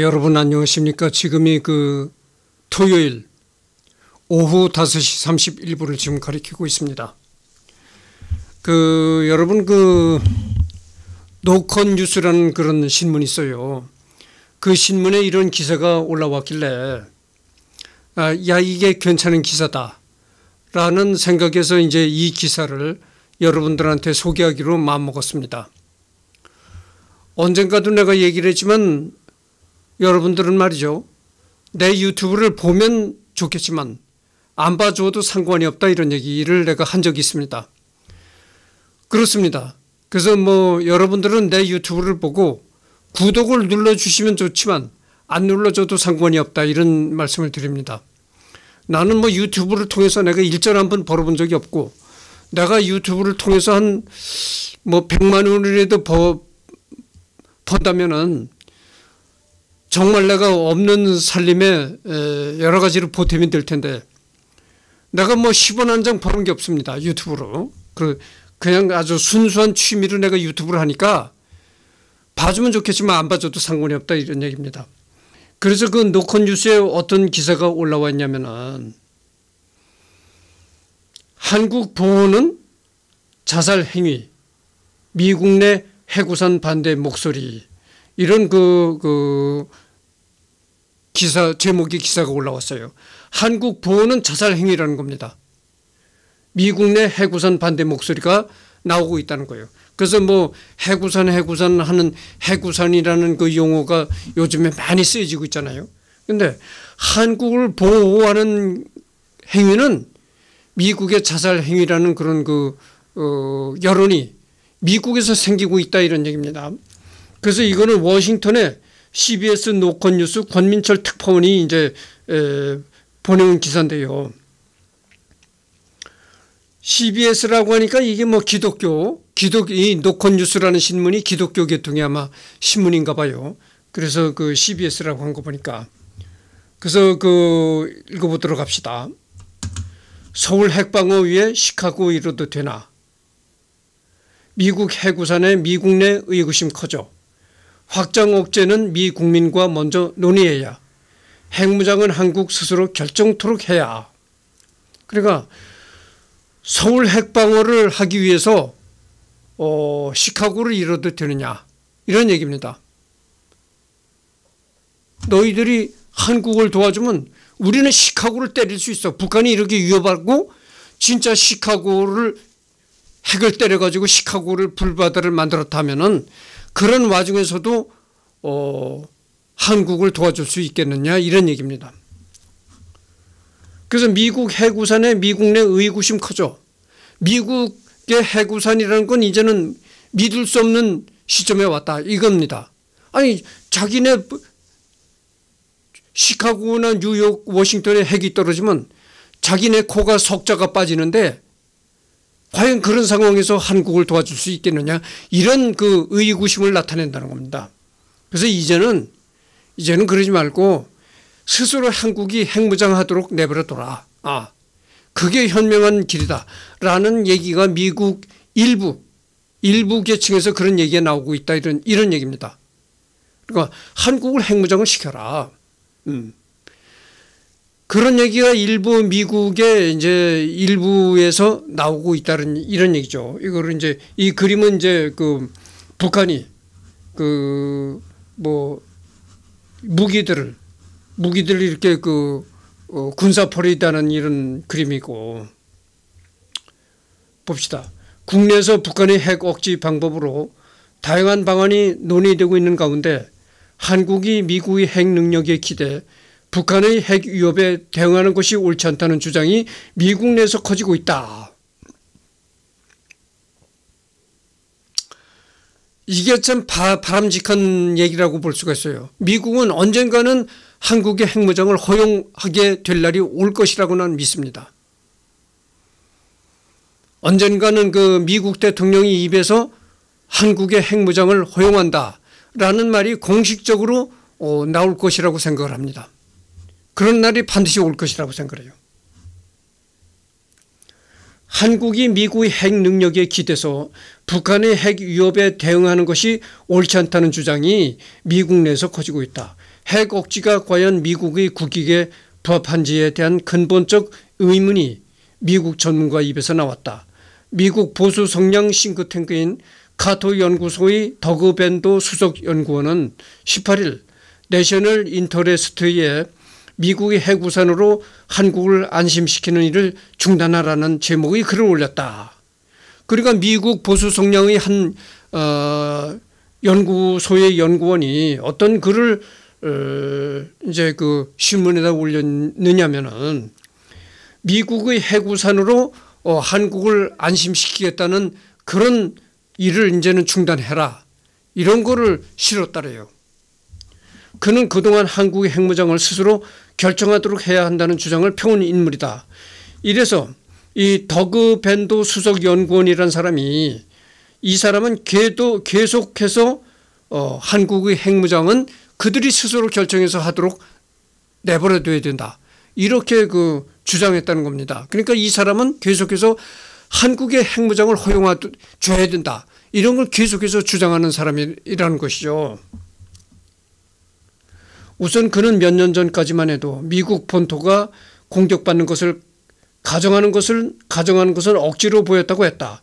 여러분 안녕하십니까? 지금이 그 토요일 오후 5시 31분을 지금 가리키고 있습니다. 그 여러분 그 노컷 뉴스라는 그런 신문이 있어요. 그 신문에 이런 기사가 올라왔길래 아, 야 이게 괜찮은 기사다. 라는 생각에서 이제 이 기사를 여러분들한테 소개하기로 마음먹었습니다. 언젠가도 내가 얘기를 했지만 여러분들은 말이죠. 내 유튜브를 보면 좋겠지만 안 봐줘도 상관이 없다 이런 얘기를 내가 한 적이 있습니다. 그렇습니다. 그래서 뭐 여러분들은 내 유튜브를 보고 구독을 눌러주시면 좋지만 안 눌러줘도 상관이 없다 이런 말씀을 드립니다. 나는 뭐 유튜브를 통해서 내가 일절 한 번 벌어본 적이 없고 내가 유튜브를 통해서 한뭐 100만 원이라도 번다면은 정말 내가 없는 살림에 여러 가지로 보탬이 될 텐데 내가 뭐 10원 한장 버는 게 없습니다. 유튜브로. 그, 그냥 아주 순수한 취미로 내가 유튜브를 하니까 봐주면 좋겠지만 안 봐줘도 상관이 없다 이런 얘기입니다. 그래서 그 노컷 뉴스에 어떤 기사가 올라와 있냐면은 한국 보호는 자살 행위, 미국 내 해구산 반대 목소리 이런 그, 그 기사 제목이 기사가 올라왔어요. 한국 부호는 자살 행위라는 겁니다. 미국 내해구선 반대 목소리가 나오고 있다는 거예요. 그래서 뭐해구선해구선 하는 해구선이라는그 용어가 요즘에 많이 쓰여지고 있잖아요. 근데 한국을 보호하는 행위는 미국의 자살 행위라는 그런 그 어, 여론이 미국에서 생기고 있다 이런 얘기입니다. 그래서 이거는 워싱턴에 CBS 노컷뉴스 권민철 특파원이 이제 에, 보내온 기사인데요. CBS라고 하니까 이게 뭐 기독교, 기독, 이 노컷뉴스라는 신문이 기독교 계통의 아마 신문인가 봐요. 그래서 그 CBS라고 한 거 보니까. 그래서 그 읽어보도록 합시다. 서울 핵방어 위에 시카고 이로도 되나. 미국 해구산에 미국 내 의구심 커져. 확장 억제는 미 국민과 먼저 논의해야 핵무장은 한국 스스로 결정토록 해야 그러니까 서울 핵방어를 하기 위해서 어, 시카고를 잃어도 되느냐 이런 얘기입니다. 너희들이 한국을 도와주면 우리는 시카고를 때릴 수 있어. 북한이 이렇게 위협하고 진짜 시카고를 핵을 때려가지고 시카고를 불바다를 만들었다면은 그런 와중에서도 어, 한국을 도와줄 수 있겠느냐 이런 얘기입니다. 그래서 미국 해구산에 미국 내 의구심 커져. 미국의 해구산이라는 건 이제는 믿을 수 없는 시점에 왔다 이겁니다. 아니 자기네 시카고나 뉴욕 워싱턴에 핵이 떨어지면 자기네 코가 석자가 빠지는데 과연 그런 상황에서 한국을 도와줄 수 있겠느냐 이런 그 의구심을 나타낸다는 겁니다. 그래서 이제는 이제는 그러지 말고 스스로 한국이 핵무장하도록 내버려둬라. 아, 그게 현명한 길이다라는 얘기가 미국 일부 일부 계층에서 그런 얘기가 나오고 있다 이런 이런 얘기입니다. 그러니까 한국을 핵무장을 시켜라. 음. 그런 얘기가 일부 미국의 이제 일부에서 나오고 있다는 이런 얘기죠. 이거를 이제 이 그림은 이제 그 북한이 그 뭐 무기들을 무기들을 이렇게 그어 군사 포리다는 이런 그림이고 봅시다. 국내에서 북한의 핵 억지 방법으로 다양한 방안이 논의되고 있는 가운데 한국이 미국의 핵 능력에 기대 북한의 핵 위협에 대응하는 것이 옳지 않다는 주장이 미국 내에서 커지고 있다. 이게 참 바, 바람직한 얘기라고 볼 수가 있어요. 미국은 언젠가는 한국의 핵무장을 허용하게 될 날이 올 것이라고 난 믿습니다. 언젠가는 그 미국 대통령이 입에서 한국의 핵무장을 허용한다라는 말이 공식적으로 어, 나올 것이라고 생각을 합니다. 그런 날이 반드시 올 것이라고 생각해요. 한국이 미국의 핵 능력에 기대서 북한의 핵 위협에 대응하는 것이 옳지 않다는 주장이 미국 내에서 커지고 있다. 핵 억지가 과연 미국의 국익에 부합한지에 대한 근본적 의문이 미국 전문가 입에서 나왔다. 미국 보수 성향 싱크탱크인 카토 연구소의 더그밴도 수석 연구원은 18일 내셔널 인터레스트의 미국의 해구선으로 한국을 안심시키는 일을 중단하라는 제목의 글을 올렸다. 그러니까 미국 보수 성향의 한 어, 연구소의 연구원이 어떤 글을 어, 이제 그 신문에다 올렸느냐면은 미국의 해구산으로 어, 한국을 안심시키겠다는 그런 일을 이제는 중단해라 이런 거를 실었다래요. 그는 그동안 한국의 핵무장을 스스로 결정하도록 해야 한다는 주장을 펴온 인물이다. 이래서 이 더그 벤도 수석 연구원이란 사람이 이 사람은 계도 계속해서 어, 한국의 핵무장은 그들이 스스로 결정해서 하도록 내버려둬야 된다. 이렇게 그 주장했다는 겁니다. 그러니까 이 사람은 계속해서 한국의 핵무장을 허용해줘야 된다. 이런 걸 계속해서 주장하는 사람이라는 것이죠. 우선 그는 몇 년 전까지만 해도 미국 본토가 공격받는 것을 가정하는 것을 가정하는 것은 억지로 보였다고 했다.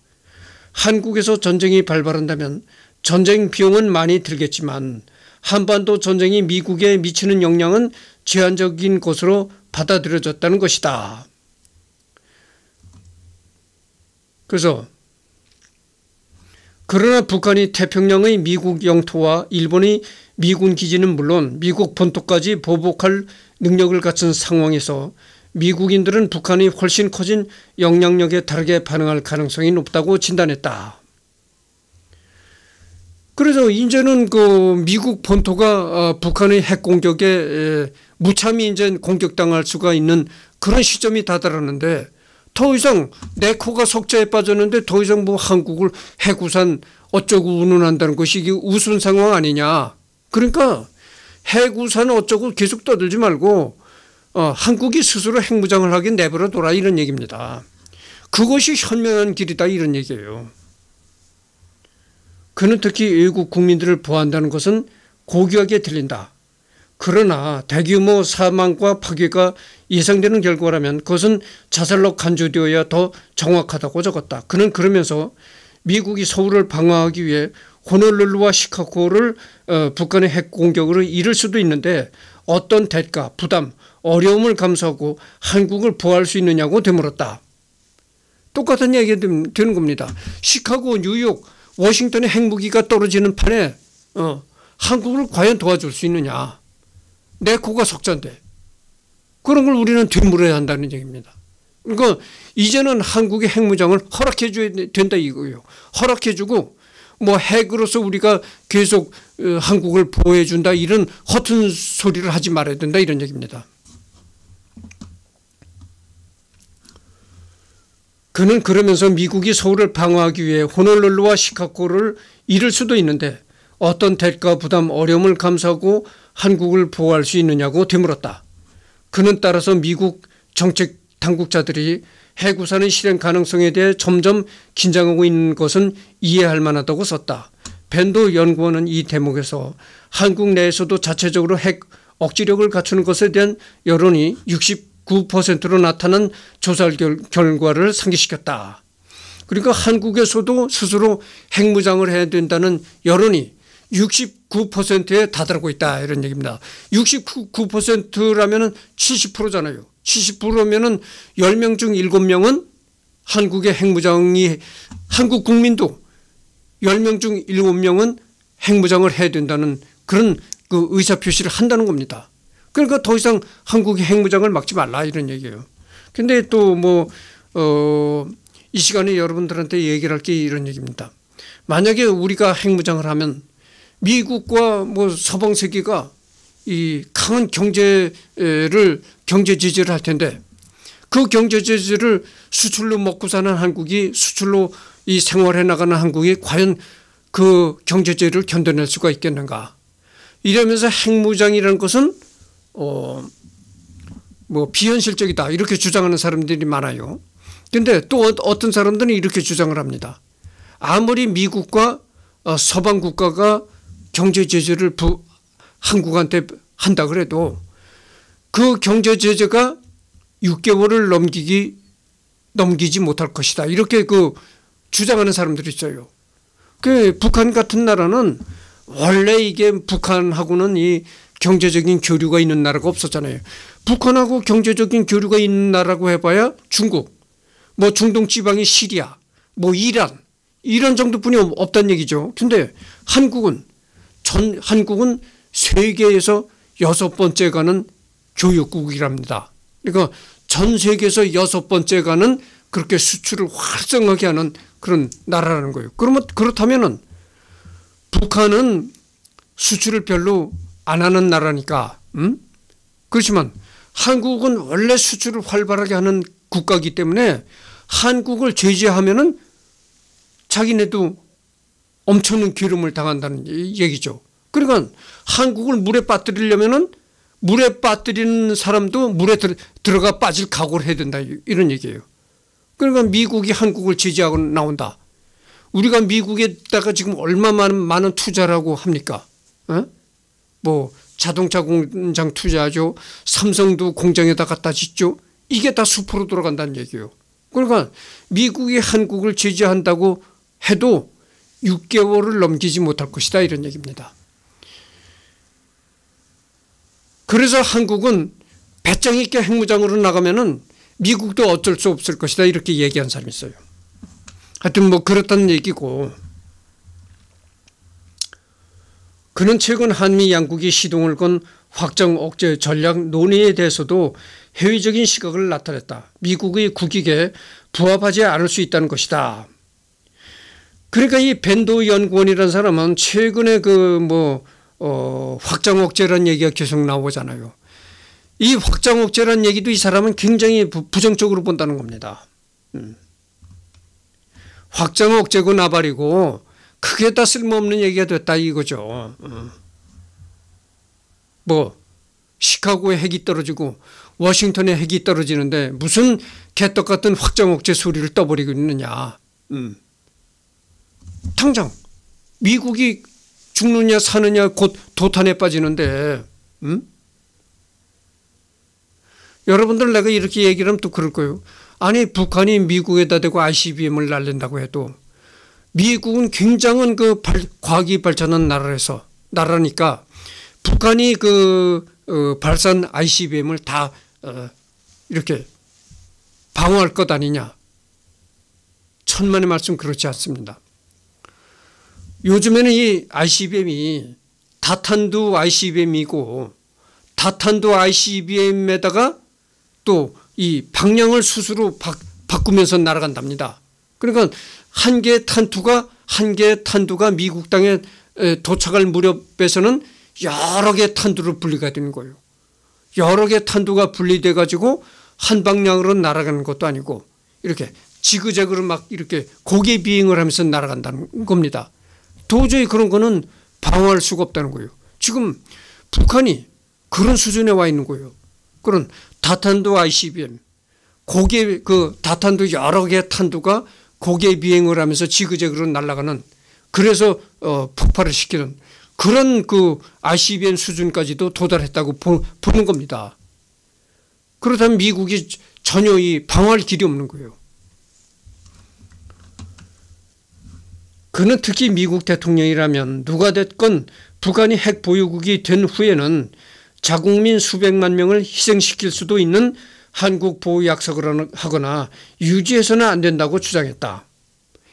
한국에서 전쟁이 발발한다면 전쟁 비용은 많이 들겠지만 한반도 전쟁이 미국에 미치는 영향은 제한적인 것으로 받아들여졌다는 것이다. 그래서 그러나 북한이 태평양의 미국 영토와 일본의 미군 기지는 물론 미국 본토까지 보복할 능력을 갖춘 상황에서 미국인들은 북한이 훨씬 커진 영향력에 다르게 반응할 가능성이 높다고 진단했다. 그래서 이제는 그 미국 본토가 어, 북한의 핵 공격에 무참히 이제 공격당할 수가 있는 그런 시점이 다다랐는데 더 이상 내 코가 석자에 빠졌는데 더 이상 뭐 한국을 해구산 어쩌고 운운한다는 것이 이게 우스운 상황 아니냐. 그러니까 해구산 어쩌고 계속 떠들지 말고 어, 한국이 스스로 핵무장을 하게 내버려 둬라 이런 얘기입니다. 그것이 현명한 길이다 이런 얘기예요. 그는 특히 외국 국민들을 보호한다는 것은 고귀하게 들린다. 그러나 대규모 사망과 파괴가 예상되는 결과라면 그것은 자살로 간주되어야 더 정확하다고 적었다. 그는 그러면서 미국이 서울을 방어하기 위해 호놀룰루와 시카고를 어, 북한의 핵 공격으로 이룰 수도 있는데 어떤 대가, 부담, 어려움을 감수하고 한국을 보호할 수 있느냐고 되물었다. 똑같은 얘기가 되는 겁니다. 시카고, 뉴욕, 워싱턴의 핵무기가 떨어지는 판에 어, 한국을 과연 도와줄 수 있느냐. 내 코가 석잔데 그런 걸 우리는 되물어야 한다는 얘기입니다. 그러니까 이제는 한국의 핵무장을 허락해 줘야 된다 이거예요. 허락해 주고 뭐 핵으로서 우리가 계속 어, 한국을 보호해 준다 이런 허튼 소리를 하지 말아야 된다 이런 얘기입니다. 그는 그러면서 미국이 서울을 방어하기 위해 호놀룰루와 시카고를 잃을 수도 있는데 어떤 대가 부담 어려움을 감수하고 한국을 보호할 수 있느냐고 되물었다. 그는 따라서 미국 정책 당국자들이 해구사는 실행 가능성에 대해 점점 긴장하고 있는 것은 이해할 만하다고 썼다. 벤도 연구원은 이 대목에서 한국 내에서도 자체적으로 핵 억지력을 갖추는 것에 대한 여론이 69%로 나타난 조사 결, 과를 상기시켰다. 그러니까 한국에서도 스스로 핵무장을 해야 된다는 여론이 69%에 다다르고 있다 이런 얘기입니다. 6 9라면 70%잖아요. 70%면은 10명 중 7명은 한국의 핵무장이 한국 국민도 10명 중 7명은 핵무장을 해야 된다는 그런 그 의사 표시를 한다는 겁니다. 그러니까 더 이상 한국의 핵무장을 막지 말라 이런 얘기예요. 근데 또뭐어이 시간에 여러분들한테 얘기를 할 게 이런 얘기입니다. 만약에 우리가 핵무장을 하면 미국과 뭐 서방 세계가 이 강한 경제를 경제 지지를 할 텐데 그 경제 지지를 수출로 먹고 사는 한국이 수출로 이 생활해 나가는 한국이 과연 그 경제제를 견뎌낼 수가 있겠는가. 이러면서 핵무장이라는 것은 어 뭐 비현실적이다 이렇게 주장하는 사람들이 많아요. 근데 또 어, 어떤 사람들은 이렇게 주장을 합니다. 아무리 미국과 어, 서방 국가가 경제 제재를 부, 한국한테 한다 그래도 그 경제 제재가 6개월을 넘기기 넘기지 못할 것이다. 이렇게 그 주장하는 사람들이 있어요. 그 북한 같은 나라는 원래 이게 북한하고는 이 경제적인 교류가 있는 나라가 없었잖아요. 북한하고 경제적인 교류가 있는 나라고 해봐야 중국, 뭐 중동 지방이 시리아, 뭐 이란 이런 정도뿐이 없단 얘기죠. 근데 한국은 전 한국은 세계에서 여섯 번째 가는 교육국이랍니다. 그러니까 전 세계에서 여섯 번째 가는 그렇게 수출을 활성하게 하는 그런 나라라는 거예요. 그러면 그렇다면은 북한은 수출을 별로 안 하는 나라니까, 음? 그렇지만 한국은 원래 수출을 활발하게 하는 국가이기 때문에 한국을 제재하면은 자기네도 엄청난 기름을 당한다는 얘기죠. 그러니까 한국을 물에 빠뜨리려면은 물에 빠뜨리는 사람도 물에 들어가 빠질 각오를 해야 된다 이런 얘기예요. 그러니까 미국이 한국을 지지하고 나온다. 우리가 미국에다가 지금 얼마만 많은 투자라고 합니까? 어? 뭐 자동차 공장 투자하죠. 삼성도 공장에다 갖다 짓죠. 이게 다 수포로 들어간다는 얘기예요. 그러니까 미국이 한국을 지지한다고 해도 6개월을 넘기지 못할 것이다 이런 얘기입니다. 그래서 한국은 배짱 있게 핵무장으로 나가면은 미국도 어쩔 수 없을 것이다 이렇게 얘기한 사람이 있어요. 하여튼 뭐 그렇다는 얘기고 그는 최근 한미 양국이 시동을 건 확장 억제 전략 논의에 대해서도 회의적인 시각을 나타냈다. 미국의 국익에 부합하지 않을 수 있다는 것이다. 그러니까 이 벤도 연구원이라는 사람은 최근에 그 뭐 어, 확장 억제라는 얘기가 계속 나오잖아요. 이 확장 억제라는 얘기도 이 사람은 굉장히 부, 정적으로 본다는 겁니다. 음. 확장 억제고 나발이고 크게 다 쓸모없는 얘기가 됐다 이거죠. 음. 뭐 시카고에 핵이 떨어지고 워싱턴에 핵이 떨어지는데 무슨 개떡 같은 확장 억제 소리를 떠버리고 있느냐. 음. 당장 미국이 죽느냐 사느냐 곧 도탄에 빠지는데 음? 여러분들 내가 이렇게 얘기를 하면 또 그럴 거예요. 아니 북한이 미국에다 대고 ICBM을 날린다고 해도 미국은 굉장한 그 발, 과학이 발전한 나라에서 나라니까 북한이 그 어, 발산 ICBM을 다 어, 이렇게 방어할 것 아니냐. 천만의 말씀 그렇지 않습니다. 요즘에는 이 ICBM이 다탄두 ICBM이고 다탄두 ICBM에다가 또 이 방향을 스스로 바, 꾸면서 날아간답니다. 그러니까 한 개의 탄두가 한 개의 탄두가 미국 땅에 도착할 무렵에서는 여러 개의 탄두로 분리가 되는 거예요. 여러 개의 탄두가 분리돼 가지고 한 방향으로 날아가는 것도 아니고 이렇게 지그재그로 막 이렇게 고개 비행을 하면서 날아간다는 겁니다. 도저히 그런 거는 방어할 수가 없다는 거예요. 지금 북한이 그런 수준에 와 있는 거예요. 그런 다탄도 ICBM, 고개 그 다탄도 여러 개 탄두가 고개 비행을 하면서 지그재그로 날아가는 그래서 어, 폭발을 시키는 그런 그 ICBM 수준까지도 도달했다고 보, 보는 겁니다. 그렇다면 미국이 전혀 이 방어할 길이 없는 거예요. 그는 특히 미국 대통령이라면 누가 됐건 북한이 핵 보유국이 된 후에는 자국민 수백만 명을 희생시킬 수도 있는 한국 보호 약속을 하거나 유지해서는 안 된다고 주장했다.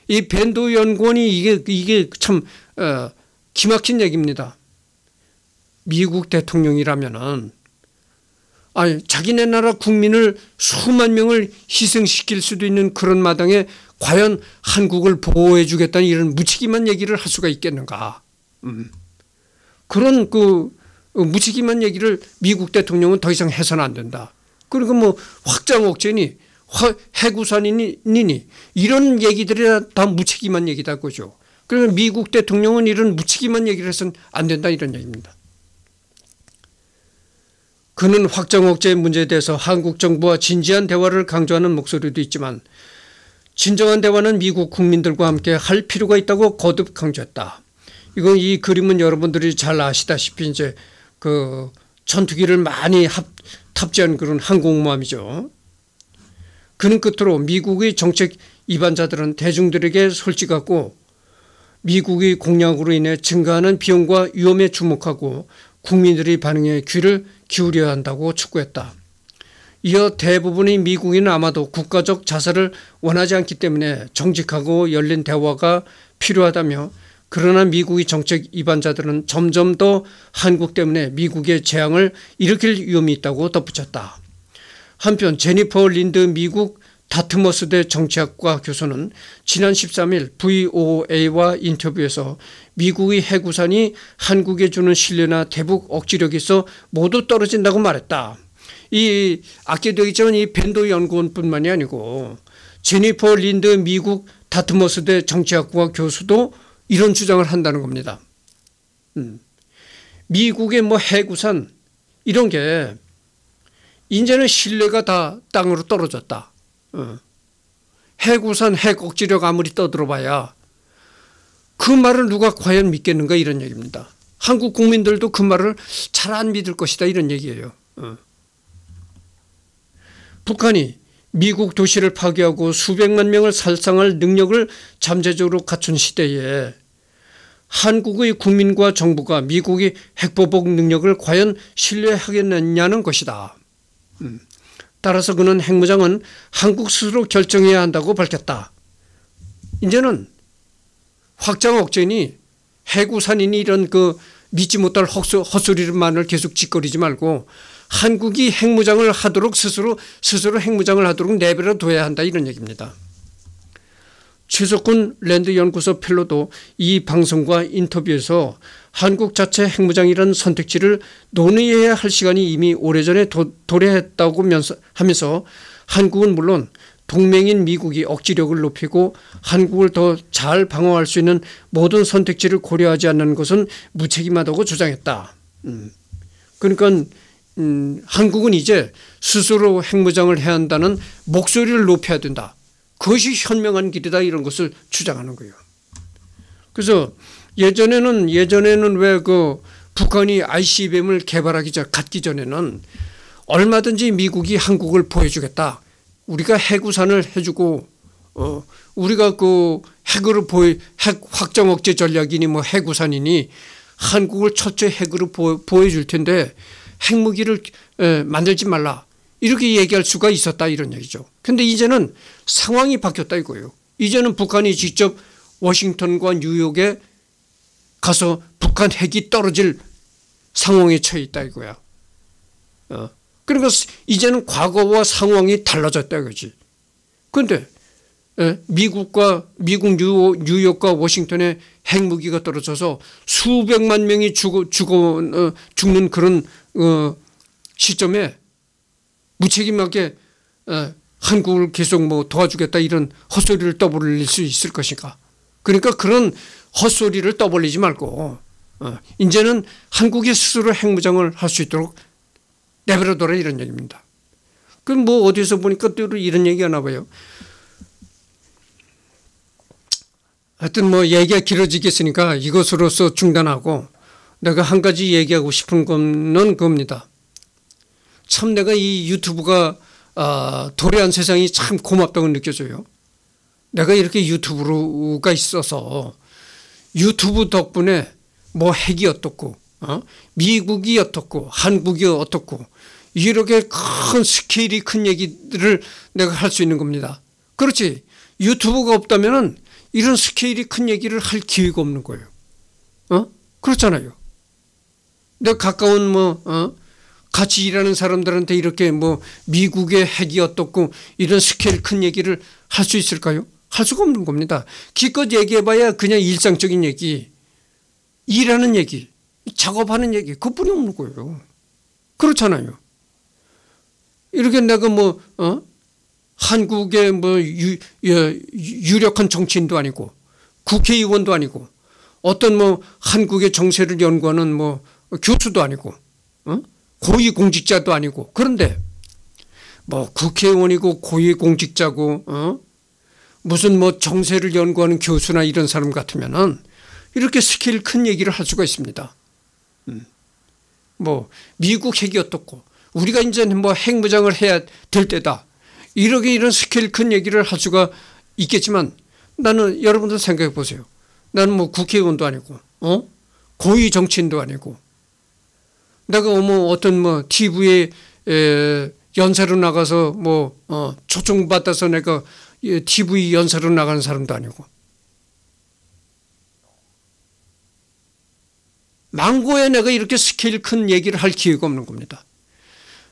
이 벤도 연구원이 이게 이게 참 어, 기막힌 얘기입니다. 미국 대통령이라면은 아니, 자기네 나라 국민을 수만 명을 희생시킬 수도 있는 그런 마당에 과연 한국을 보호해 주겠다는 이런 무책임한 얘기를 할 수가 있겠는가. 음. 그런 그 어, 무책임한 얘기를 미국 대통령은 더 이상 해서는 안 된다. 그리고 뭐 확장억제니 해구산이니 이런 얘기들이 다 무책임한 얘기다 그죠. 그러면 미국 대통령은 이런 무책임한 얘기를 해서는 안 된다 이런 얘기입니다. 그는 확정 억제 문제에 대해서 한국 정부와 진지한 대화를 강조하는 목소리도 있지만 진정한 대화는 미국 국민들과 함께 할 필요가 있다고 거듭 강조했다. 이건 이 그림은 여러분들이 잘 아시다시피 이제 그 전투기를 많이 합, 탑재한 그런 항공모함이죠. 그는 끝으로 미국의 정책 입안자들은 대중들에게 솔직하고 미국의 공약으로 인해 증가하는 비용과 위험에 주목하고 국민들의 반응에 귀를 기울여야 한다고 촉구했다. 이어 대부분의 미국인은 아마도 국가적 자살을 원하지 않기 때문에 정직하고 열린 대화가 필요하다며 그러나 미국의 정책 위반자들은 점점 더 한국 때문에 미국의 재앙을 일으킬 위험이 있다고 덧붙였다. 한편 제니퍼 린드 미국 다트머스대 정치학과 교수는 지난 13일 VOA와 인터뷰에서 미국의 해구산이 한국에 주는 신뢰나 대북 억지력에서 모두 떨어진다고 말했다. 이 아껴도 있지만 이 벤도 연구원뿐만이 아니고 제니퍼 린드 미국 다트머스대 정치학과 교수도 이런 주장을 한다는 겁니다. 음. 미국의 뭐 해구산 이런 게 이제는 신뢰가 다 땅으로 떨어졌다. 해구산 해꼭지력 아무리 떠들어봐야 그 말을 누가 과연 믿겠는가 이런 얘기입니다. 한국 국민들도 그 말을 잘 안 믿을 것이다 이런 얘기예요. 북한이 미국 도시를 파괴하고 수백만 명을 살상할 능력을 잠재적으로 갖춘 시대에 한국의 국민과 정부가 미국의 핵보복 능력을 과연 신뢰하겠느냐는 것이다. 음. 따라서 그는 핵무장은 한국 스스로 결정해야 한다고 밝혔다. 이제는 확장 억제니 해구산이니 이런 그 믿지 못할 헛소리만을 계속 짓거리지 말고 한국이 핵무장을 하도록 스스로 스스로 핵무장을 하도록 내버려 둬야 한다 이런 얘기입니다. 최석훈 랜드연구소 펠로도 이 방송과 인터뷰에서 한국 자체 핵무장이라는 선택지를 논의해야 할 시간이 이미 오래전에 도, 도래했다고 면서, 하면서 한국은 물론 동맹인 미국이 억지력을 높이고 한국을 더 잘 방어할 수 있는 모든 선택지를 고려하지 않는 것은 무책임하다고 주장했다. 음. 그러니까 음, 한국은 이제 스스로 핵무장을 해야 한다는 목소리를 높여야 된다. 그것이 현명한 길이다 이런 것을 주장하는 거예요. 그래서 예전에는 예전에는 왜 그 북한이 ICBM을 개발하기 전 갖기 전에는 얼마든지 미국이 한국을 보여주겠다. 우리가 해구산을 해주고 어 우리가 그 핵으로 보여 핵 확장 억제 전략이니 뭐 해구산이니 한국을 첫째 핵으로 보, 보여줄 텐데 핵무기를 에, 만들지 말라 이렇게 얘기할 수가 있었다 이런 얘기죠. 근데 이제는 상황이 바뀌었다 이거예요. 이제는 북한이 직접 워싱턴과 뉴욕에 가서 북한 핵이 떨어질 상황에 처해 있다 이거야. 어. 그러니까 이제는 과거와 상황이 달라졌다 이거지. 근데 미국과 미국 뉴욕, 과 워싱턴에 핵무기가 떨어져서 수백만 명이 죽어, 죽어 어, 죽는 그런 어, 시점에 무책임하게 어, 한국을 계속 뭐 도와주겠다 이런 헛소리를 떠벌릴 수 있을 것인가. 그러니까 그런 헛소리를 떠벌리지 말고 어, 이제는 한국이 스스로 핵무장을 할 수 있도록 내버려둬라 이런 얘기입니다. 그럼 뭐 어디서 보니까 또 이런 얘기가 나와요. 하여튼 뭐 얘기가 길어지겠으니까 이것으로서 중단하고 내가 한 가지 얘기하고 싶은 거는 겁니다. 참 내가 이 유튜브가 어, 도래한 세상이 참 고맙다고 느껴져요. 내가 이렇게 유튜브가 있어서 유튜브 덕분에 뭐 핵이 어떻고 어? 미국이 어떻고 한국이 어떻고 이렇게 큰 스케일이 큰 얘기들을 내가 할 수 있는 겁니다. 그렇지 유튜브가 없다면 이런 스케일이 큰 얘기를 할 기회가 없는 거예요. 어? 그렇잖아요. 내 가까운 뭐 어? 같이 일하는 사람들한테 이렇게 뭐 미국의 핵이 어떻고 이런 스케일 큰 얘기를 할 수 있을까요? 할 수가 없는 겁니다. 기껏 얘기해봐야 그냥 일상적인 얘기, 일하는 얘기, 작업하는 얘기 그뿐이 없는 거예요. 그렇잖아요. 이렇게 내가 뭐 어? 한국의 뭐 유, 예, 유력한 정치인도 아니고 국회의원도 아니고 어떤 뭐 한국의 정세를 연구하는 뭐 교수도 아니고 어? 고위공직자도 아니고 그런데 뭐 국회의원이고 고위공직자고 어? 무슨 뭐 정세를 연구하는 교수나 이런 사람 같으면은 이렇게 스케일 큰 얘기를 할 수가 있습니다. 음. 뭐 미국 핵이 어떻고 우리가 이제 뭐 핵무장을 해야 될 때다. 이렇게 이런 스케일 큰 얘기를 할 수가 있겠지만 나는 여러분들 생각해 보세요. 나는 뭐 국회의원도 아니고 어? 고위 정치인도 아니고 내가 뭐 어떤 뭐 TV에 에, 연세로 나가서 뭐 어, 초청받아서 내가 TV 연세로 나가는 사람도 아니고 망고에 내가 이렇게 스케일 큰 얘기를 할 기회가 없는 겁니다.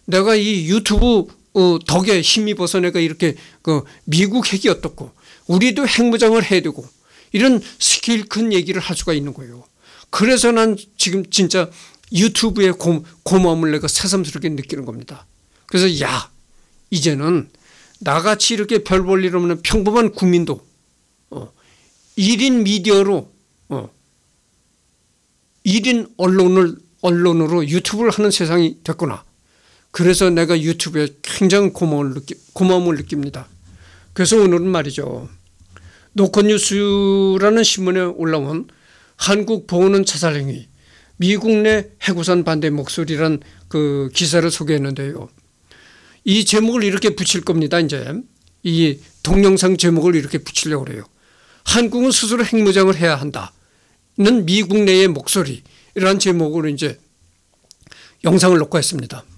내가 이 유튜브 어, 덕에 힘입어서 내가 이렇게 그 미국 핵이 어떻고 우리도 핵무장을 해야 되고 이런 스케일 큰 얘기를 할 수가 있는 거예요. 그래서 난 지금 진짜 유튜브에 고, 고마움을 내가 새삼스럽게 느끼는 겁니다. 그래서 야 이제는 나같이 이렇게 별 볼일 없는 평범한 국민도 어, 1인 미디어로 어, 1인 언론을 언론으로 유튜브를 하는 세상이 됐구나. 그래서 내가 유튜브에 굉장히 고마움을, 느끼, 고마움을 느낍니다. 그래서 오늘은 말이죠. 노컷뉴스라는 신문에 올라온 한국 보호는 자살행위 미국 내 해구산 반대 목소리란 그 기사를 소개했는데요. 이 제목을 이렇게 붙일 겁니다. 이제 이 동영상 제목을 이렇게 붙이려고 그요 한국은 스스로 핵무장을 해야 한다는 미국 내의 목소리라는 제목으로 이제 영상을 녹화했습니다.